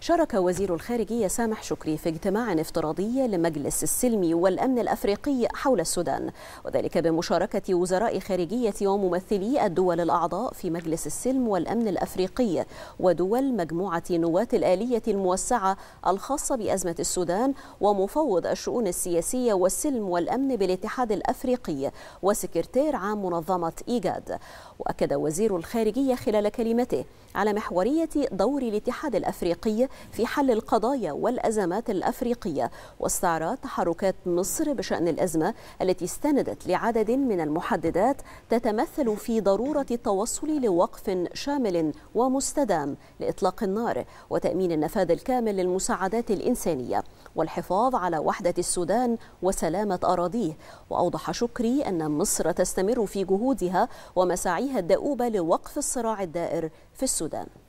شارك وزير الخارجية سامح شكري في اجتماع افتراضي لمجلس السلم والأمن الأفريقي حول السودان وذلك بمشاركة وزراء خارجية وممثلي الدول الأعضاء في مجلس السلم والأمن الأفريقي ودول مجموعة نواة الآلية الموسعة الخاصة بأزمة السودان ومفوض الشؤون السياسية والسلم والأمن بالاتحاد الأفريقي وسكرتير عام منظمة إيجاد وأكد وزير الخارجية خلال كلمته على محورية دور الاتحاد الأفريقي في حل القضايا والأزمات الأفريقية واستعراض تحركات مصر بشأن الأزمة التي استندت لعدد من المحددات تتمثل في ضرورة التوصل لوقف شامل ومستدام لإطلاق النار وتأمين النفاذ الكامل للمساعدات الإنسانية والحفاظ على وحدة السودان وسلامة أراضيه وأوضح شكري أن مصر تستمر في جهودها ومساعيها الدؤوبة لوقف الصراع الدائر في السودان